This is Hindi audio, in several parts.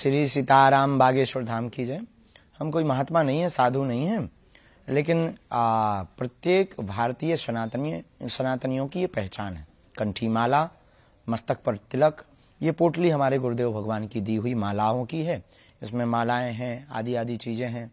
श्री सीताराम बागेश्वर धाम की जय हम कोई महात्मा नहीं है साधु नहीं है लेकिन प्रत्येक भारतीय सनातनी सनातनियों की ये पहचान है कंठी माला मस्तक पर तिलक ये पोटली हमारे गुरुदेव भगवान की दी हुई मालाओं की है इसमें मालाएं हैं आदि आदि चीज़ें हैं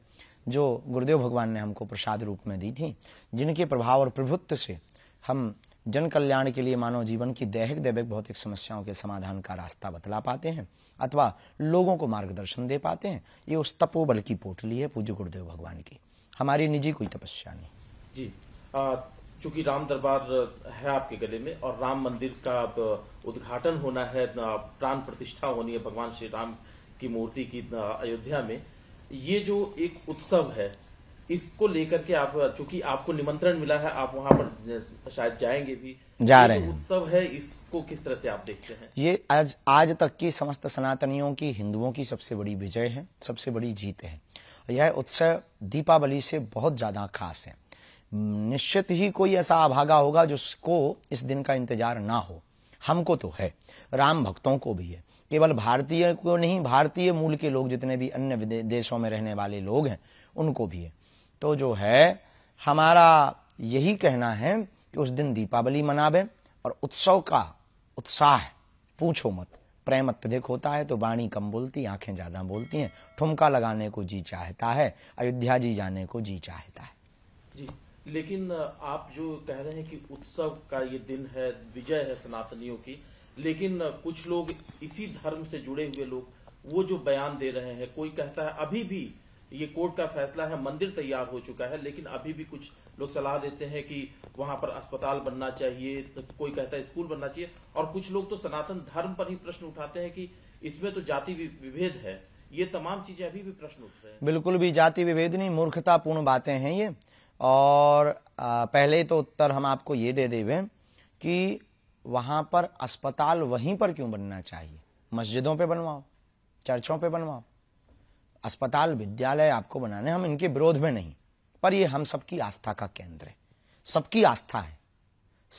जो गुरुदेव भगवान ने हमको प्रसाद रूप में दी थी जिनके प्रभाव और प्रभुत्व से हम जन कल्याण के लिए मानव जीवन की दैहिक दैविक भौतिक समस्याओं के समाधान का रास्ता बतला पाते हैं अथवा लोगों को मार्गदर्शन दे पाते हैं ये उस तपोबल की पोटली है पूज्य गुरुदेव भगवान की हमारी निजी कोई तपस्या नहीं जी चूंकि राम दरबार है आपके गले में और राम मंदिर का उद्घाटन होना है प्राण प्रतिष्ठा होनी है भगवान श्री राम की मूर्ति की अयोध्या में ये जो एक उत्सव है इसको लेकर के आप चूंकि आपको निमंत्रण मिला है आप वहां पर शायद जाएंगे भी जा रहे हैं उत्सव है इसको किस तरह से आप देखते हैं ये आज आज तक की समस्त सनातनियों की हिंदुओं की सबसे बड़ी विजय है सबसे बड़ी जीत है यह उत्सव दीपावली से बहुत ज्यादा खास है निश्चित ही कोई ऐसा आभागा होगा जिसको इस दिन का इंतजार ना हो हमको तो है राम भक्तों को भी है केवल भारतीय को नहीं भारतीय मूल के लोग जितने भी अन्य देशों में रहने वाले लोग हैं उनको भी है तो जो है हमारा यही कहना है कि उस दिन दीपावली मनावे और उत्सव का उत्साह पूछो मत प्रेम अत्यधिक होता है तो वाणी कम बोलती आंखें ज्यादा बोलती हैं ठुमका लगाने को जी चाहता है अयोध्या जी जाने को जी चाहता है जी लेकिन आप जो कह रहे हैं कि उत्सव का ये दिन है विजय है सनातनियों की लेकिन कुछ लोग इसी धर्म से जुड़े हुए लोग वो जो बयान दे रहे हैं कोई कहता है अभी भी ये कोर्ट का फैसला है मंदिर तैयार हो चुका है लेकिन अभी भी कुछ लोग सलाह देते हैं कि वहां पर अस्पताल बनना चाहिए तो कोई कहता है स्कूल बनना चाहिए और कुछ लोग तो सनातन धर्म पर ही प्रश्न उठाते हैं कि इसमें तो जाति विभेद है ये तमाम चीजें अभी भी प्रश्न उठ रहे हैं बिल्कुल भी जाति विभेद नहीं मूर्खतापूर्ण बातें हैं ये और पहले तो उत्तर हम आपको ये दे देवे कि वहां पर अस्पताल वहीं पर क्यों बनना चाहिए मस्जिदों पर बनवाओ चर्चों पे बनवाओ अस्पताल विद्यालय आपको बनाने हम इनके विरोध में नहीं पर ये हम सबकी आस्था का केंद्र है सबकी आस्था है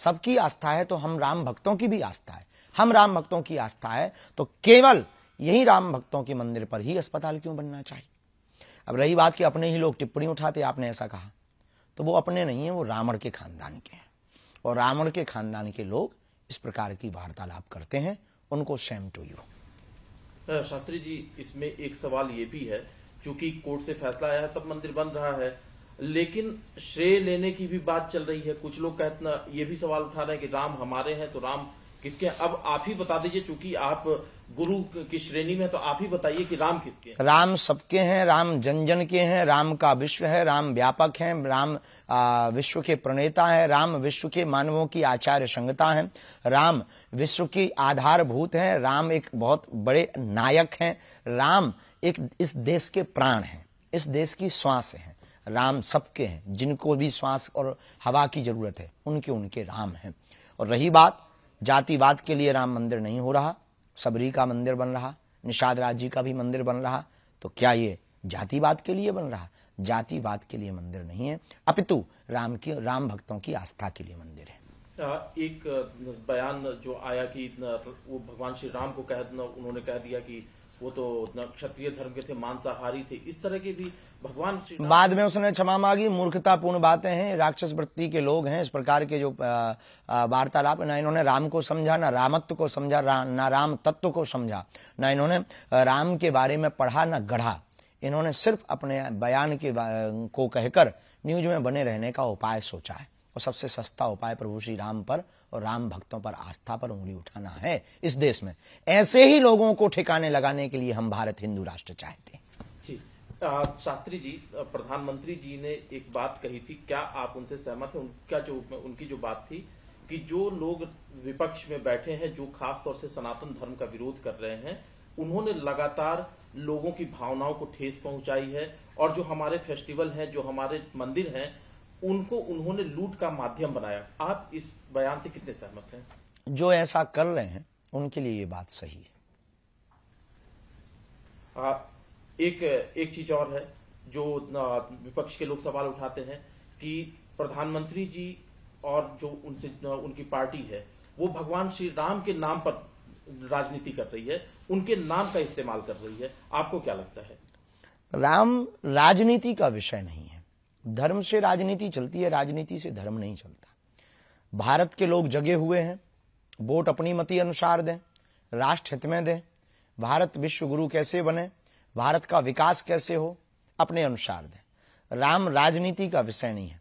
सबकी आस्था है तो हम राम भक्तों की भी आस्था है हम राम भक्तों की आस्था है तो केवल यही राम भक्तों के मंदिर पर ही अस्पताल क्यों बनना चाहिए अब रही बात कि अपने ही लोग टिप्पणी उठाते आपने ऐसा कहा तो वो अपने नहीं है वो रावण के खानदान के हैं और रावण के खानदान के लोग इस प्रकार की वार्तालाप करते हैं उनको same to you Shastri ji इसमें एक सवाल ये भी है चूंकि कोर्ट से फैसला आया तब मंदिर बन रहा है लेकिन श्रेय लेने की भी बात चल रही है कुछ लोग कहना ये भी सवाल उठा रहे हैं कि राम हमारे हैं तो राम किसके अब आप ही बता दीजिए चूंकि आप गुरु की श्रेणी में तो आप ही बताइए कि राम किसके हैं राम सबके हैं राम जन जन के हैं राम का विश्व है राम व्यापक है राम विश्व के प्रणेता है राम विश्व के मानवों की आचार्य संगता है राम विश्व की आधारभूत है राम एक बहुत बड़े नायक हैं राम एक इस देश के प्राण हैं इस देश की श्वास हैं राम सबके हैं जिनको भी श्वास और हवा की जरूरत है उनके उनके राम हैं और रही बात जातिवाद के लिए राम मंदिर नहीं हो रहा सबरी का मंदिर बन रहा निषाद राज जी का भी मंदिर बन रहा तो क्या ये जातिवाद के लिए बन रहा जातिवाद के लिए मंदिर नहीं है अपितु राम की राम भक्तों की आस्था के लिए मंदिर है एक बयान जो आया कि वो भगवान श्री राम को कह उन्होंने कह दिया कि वो तो क्षत्रिय धर्म के थे मांसाहारी थे इस तरह के भी भगवान बाद में उसने क्षमा मांगी मूर्खतापूर्ण बातें हैं राक्षस वृत्ति के लोग हैं इस प्रकार के जो वार्तालाप ना इन्होंने राम को समझा ना रामत्व को समझा रा, ना राम तत्व को समझा ना इन्होंने राम के बारे में पढ़ा ना गढ़ा इन्होंने सिर्फ अपने बयान के को कहकर न्यूज में बने रहने का उपाय सोचा है और सबसे सस्ता उपाय प्रभु श्री राम पर और राम भक्तों पर आस्था पर उंगली उठाना है इस देश में ऐसे ही लोगों को ठिकाने लगाने के लिए हम भारत हिंदू राष्ट्र चाहते हैं शास्त्री जी प्रधानमंत्री जी ने एक बात कही थी क्या आप उनसे सहमत हैं उनका जो उनकी जो बात थी कि जो लोग विपक्ष में बैठे हैं जो खास तौर से सनातन धर्म का विरोध कर रहे हैं उन्होंने लगातार लोगों की भावनाओं को ठेस पहुंचाई है और जो हमारे फेस्टिवल हैं जो हमारे मंदिर हैं उनको उन्होंने लूट का माध्यम बनाया आप इस बयान से कितने सहमत हैं जो ऐसा कर रहे हैं उनके लिए ये बात सही है आ, एक एक चीज और है जो विपक्ष के लोग सवाल उठाते हैं कि प्रधानमंत्री जी और जो उनसे उनकी पार्टी है वो भगवान श्री राम के नाम पर राजनीति कर रही है उनके नाम का इस्तेमाल कर रही है आपको क्या लगता है राम राजनीति का विषय नहीं धर्म से राजनीति चलती है राजनीति से धर्म नहीं चलता भारत के लोग जगे हुए हैं वोट अपनी मति अनुसार दें राष्ट्र हित में दें भारत विश्व गुरु कैसे बने भारत का विकास कैसे हो अपने अनुसार दें राम राजनीति का विषय नहीं है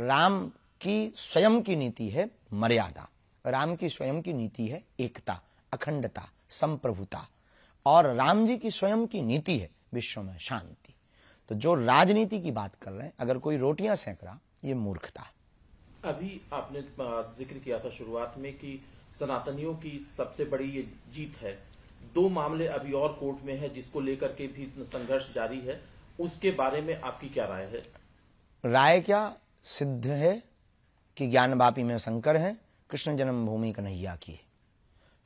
राम की स्वयं की नीति है मर्यादा राम की स्वयं की नीति है एकता अखंडता संप्रभुता और राम जी की स्वयं की नीति है विश्व में शांति तो जो राजनीति की बात कर रहे हैं अगर कोई रोटियां सेंक रहा ये मूर्खता है अभी आपने जिक्र किया था शुरुआत में कि सनातनियों की सबसे बड़ी ये जीत है दो मामले अभी और कोर्ट में है जिसको लेकर के भी संघर्ष जारी है उसके बारे में आपकी क्या राय है राय क्या सिद्ध है कि ज्ञान बापी में शंकर है कृष्ण जन्मभूमि कन्हैया की है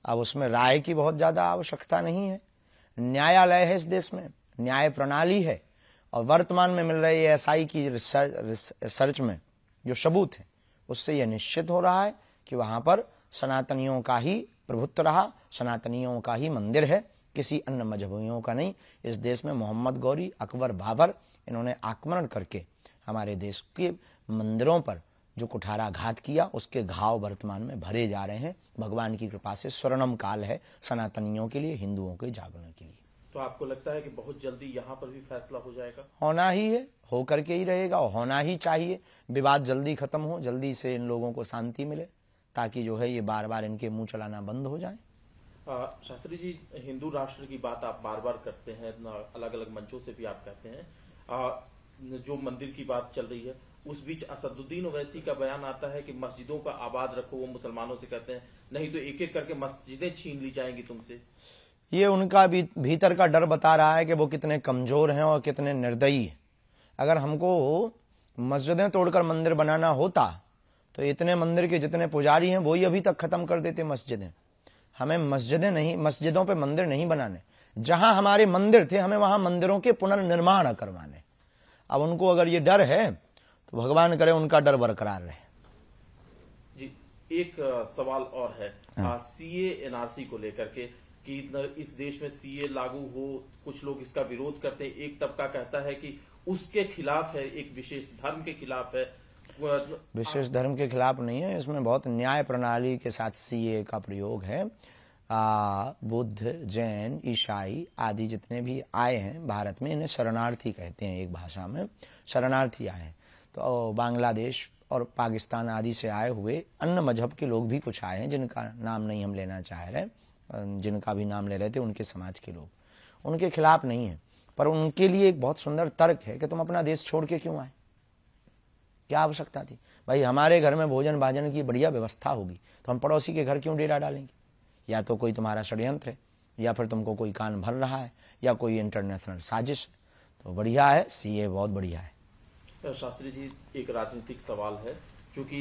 अब उसमें राय की बहुत ज्यादा आवश्यकता नहीं है न्यायालय है इस देश में न्याय प्रणाली है और वर्तमान में मिल रही एस आई की रिसर्च, में जो सबूत है उससे यह निश्चित हो रहा है कि वहाँ पर सनातनियों का ही प्रभुत्व रहा सनातनियों का ही मंदिर है किसी अन्य मजहबियों का नहीं इस देश में मोहम्मद गौरी अकबर बाबर इन्होंने आक्रमण करके हमारे देश के मंदिरों पर जो कुठाराघात किया उसके घाव वर्तमान में भरे जा रहे हैं भगवान की कृपा से स्वर्णम काल है सनातनियों के लिए हिंदुओं के जागरण के लिए तो आपको लगता है कि बहुत जल्दी यहाँ पर भी फैसला हो जाएगा होना ही है होकर के ही रहेगा और होना ही चाहिए विवाद जल्दी खत्म हो जल्दी से इन लोगों को शांति मिले ताकि जो है ये बार बार इनके मुंह चलाना बंद हो जाए शास्त्री जी हिंदू राष्ट्र की बात आप बार बार करते हैं अलग अलग मंचों से भी आप कहते हैं आ, जो मंदिर की बात चल रही है उस बीच असदुद्दीन ओवैसी का बयान आता है कि मस्जिदों का आबाद रखो वो मुसलमानों से कहते हैं नहीं तो एक एक करके मस्जिदें छीन ली जाएंगी तुमसे ये उनका भी भीतर का डर बता रहा है कि वो कितने कमज़ोर हैं और कितने निर्दयी हैं अगर हमको मस्जिदें तोड़कर मंदिर बनाना होता तो इतने मंदिर के जितने पुजारी हैं ही अभी तक ख़त्म कर देते मस्जिदें हमें मस्जिदें नहीं मस्जिदों पे मंदिर नहीं बनाने जहां हमारे मंदिर थे हमें वहां मंदिरों के पुनर्निर्माण करवाने अब उनको अगर ये डर है तो भगवान करे उनका डर बरकरार रहे जी एक सवाल और है हाँ। सी एनआरसी को लेकर के कि इस देश में सीए लागू हो कुछ लोग इसका विरोध करते हैं एक तबका कहता है कि उसके खिलाफ है एक विशेष धर्म के खिलाफ है विशेष धर्म के खिलाफ नहीं है इसमें बहुत न्याय प्रणाली के साथ सीए का प्रयोग है आ, बुद्ध जैन ईसाई आदि जितने भी आए हैं भारत में इन्हें शरणार्थी कहते हैं एक भाषा में शरणार्थी आए हैं तो बांग्लादेश और पाकिस्तान आदि से आए हुए अन्य मजहब के लोग भी कुछ आए हैं जिनका नाम नहीं हम लेना चाह रहे हैं जिनका भी नाम ले रहे थे उनके समाज के लोग उनके खिलाफ नहीं है पर उनके लिए एक बहुत सुंदर तर्क है कि तुम अपना देश छोड़ के क्यों आए क्या आवश्यकता थी भाई हमारे घर में भोजन भाजन की बढ़िया व्यवस्था होगी तो हम पड़ोसी के घर क्यों डेरा डालेंगे या तो कोई तुम्हारा षड्यंत्र है या फिर तुमको कोई कान भर रहा है या कोई इंटरनेशनल साजिश है तो बढ़िया है सी बहुत बढ़िया है शास्त्री जी एक राजनीतिक सवाल है क्योंकि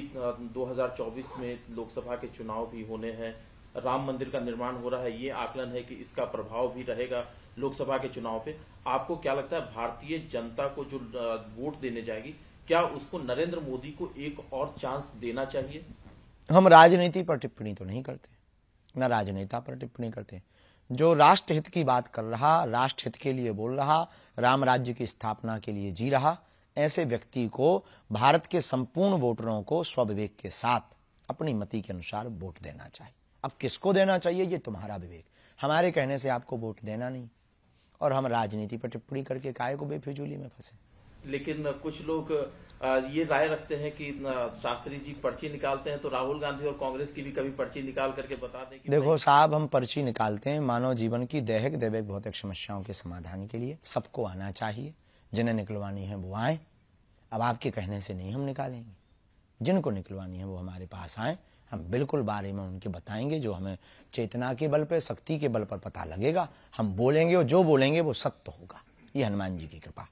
2024 में लोकसभा के चुनाव भी होने हैं राम मंदिर का निर्माण हो रहा है ये आकलन है कि इसका प्रभाव भी रहेगा लोकसभा के चुनाव पे आपको क्या लगता है भारतीय जनता को जो वोट देने जाएगी क्या उसको नरेंद्र मोदी को एक और चांस देना चाहिए हम राजनीति पर टिप्पणी तो नहीं करते न राजनेता पर टिप्पणी करते जो राष्ट्रहित की बात कर रहा राष्ट्रहित के लिए बोल रहा राम राज्य की स्थापना के लिए जी रहा ऐसे व्यक्ति को भारत के संपूर्ण वोटरों को स्वविवेक के साथ अपनी मति के अनुसार वोट देना चाहिए अब किसको देना चाहिए ये तुम्हारा विवेक हमारे कहने से आपको वोट देना नहीं और हम राजनीति पर टिप्पणी करके काय को बेफिजूली में फंसे लेकिन कुछ लोग ये राय रखते हैं कि शास्त्री जी पर्ची निकालते हैं तो राहुल गांधी और कांग्रेस की भी कभी पर्ची निकाल करके बता दें कि देखो साहब हम पर्ची निकालते हैं मानव जीवन की दैहिक दैविक भौतिक समस्याओं के समाधान के लिए सबको आना चाहिए जिन्हें निकलवानी है वो आए अब आपके कहने से नहीं हम निकालेंगे जिनको निकलवानी है वो हमारे पास आए हम बिल्कुल बारे में उनके बताएंगे जो हमें चेतना के बल पर शक्ति के बल पर पता लगेगा हम बोलेंगे और जो बोलेंगे वो सत्य होगा ये हनुमान जी की कृपा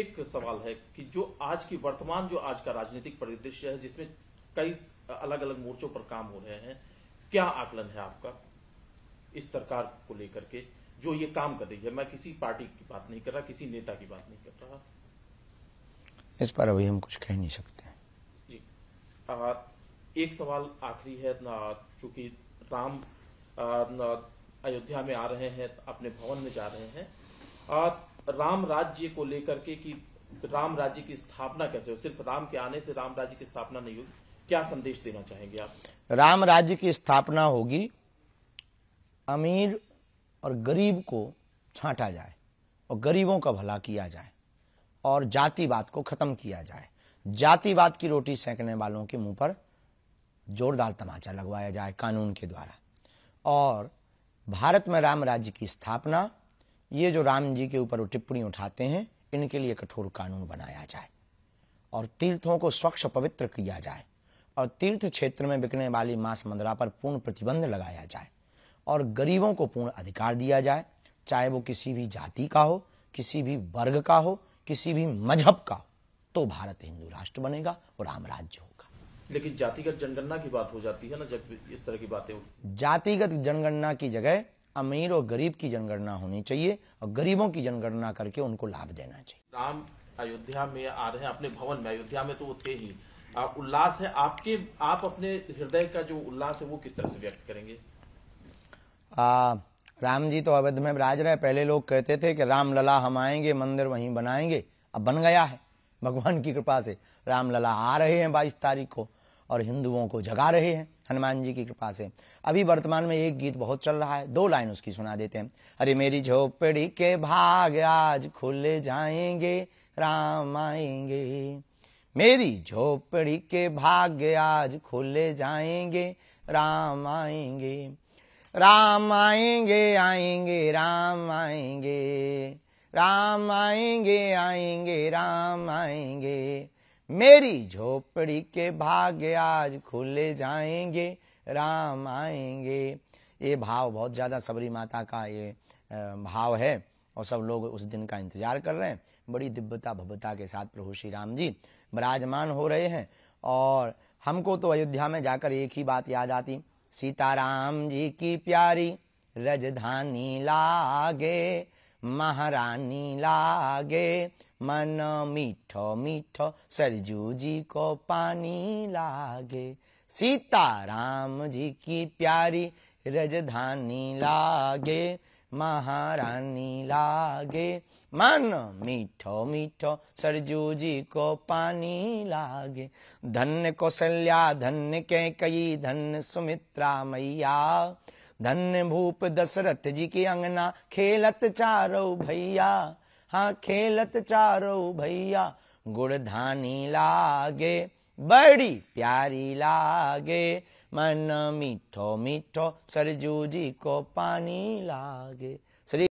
एक सवाल है कि जो आज की वर्तमान जो आज का राजनीतिक परिदृश्य है जिसमें कई अलग अलग मोर्चों पर काम हो रहे हैं क्या आकलन है आपका इस सरकार को लेकर के जो ये काम कर रही है मैं किसी पार्टी की बात नहीं कर रहा किसी नेता की बात नहीं कर रहा इस पर अभी हम कुछ कह नहीं सकते जी आ, एक सवाल आखिरी है चूंकि राम अयोध्या में आ रहे हैं अपने भवन में जा रहे हैं आ, राम राज्य को लेकर के कि राम राज्य की स्थापना कैसे हो सिर्फ राम के आने से राम राज्य की स्थापना नहीं होगी क्या संदेश देना चाहेंगे आप राम राज्य की स्थापना होगी अमीर और गरीब को छांटा जाए और गरीबों का भला किया जाए और जातिवाद को खत्म किया जाए जातिवाद की रोटी सेकने वालों के मुंह पर जोरदार तमाचा लगवाया जाए कानून के द्वारा और भारत में राम राज्य की स्थापना ये जो राम जी के ऊपर टिप्पणी उठाते हैं इनके लिए कठोर कानून बनाया जाए और तीर्थों को स्वच्छ पवित्र किया जाए और तीर्थ क्षेत्र में बिकने वाली मांस मंदरा पर पूर्ण प्रतिबंध लगाया जाए और गरीबों को पूर्ण अधिकार दिया जाए चाहे वो किसी भी जाति का हो किसी भी वर्ग का हो किसी भी मजहब का हो तो भारत हिंदू राष्ट्र बनेगा और राम राज्य हो लेकिन जातिगत जनगणना की बात हो जाती है ना जब इस तरह की बातें जातिगत जनगणना की जगह अमीर और गरीब की जनगणना होनी चाहिए और गरीबों की जनगणना करके उनको लाभ देना चाहिए राम अयोध्या में आ रहे हैं अपने भवन में अयोध्या में तो वो थे ही आप उल्लास है आपके आप अपने हृदय का जो उल्लास है वो किस तरह से व्यक्त करेंगे आ, राम जी तो अवध में राज रहे पहले लोग कहते थे कि राम लला हम आएंगे मंदिर वहीं बनाएंगे अब बन गया है भगवान की कृपा से राम लला आ रहे हैं बाईस तारीख को और हिंदुओं को जगा रहे हैं हनुमान जी की कृपा से अभी वर्तमान में एक गीत बहुत चल रहा है दो लाइन उसकी सुना देते हैं अरे मेरी झोपड़ी के भाग आज खुले जाएंगे राम आएंगे मेरी झोपड़ी के भाग्य आज खुले जाएंगे राम आएंगे राम आएंगे आएंगे राम आएंगे राम आएंगे आएंगे राम आएंगे मेरी झोपड़ी के भाग्य आज खुले जाएंगे राम आएंगे ये भाव बहुत ज़्यादा सबरी माता का ये भाव है और सब लोग उस दिन का इंतजार कर रहे हैं बड़ी दिव्यता भव्यता के साथ प्रभु श्री राम जी विराजमान हो रहे हैं और हमको तो अयोध्या में जाकर एक ही बात याद आती सीताराम जी की प्यारी रजधानी लागे महारानी लागे मन मीठो मीठो सरजू जी को पानी लागे सीता राम जी की प्यारी रजधानी लागे महारानी लागे मन मीठो मीठो सरजू जी को पानी लागे धन्य कौशल्या धन्य के कई धन्य सुमित्रा मैया धन्य भूप दशरथ जी की अंगना खेलत चारो भैया हाँ खेलत चारो भैया गुड़ धानी लागे बड़ी प्यारी लागे मन मीठो मीठो सरजू जी को पानी लागे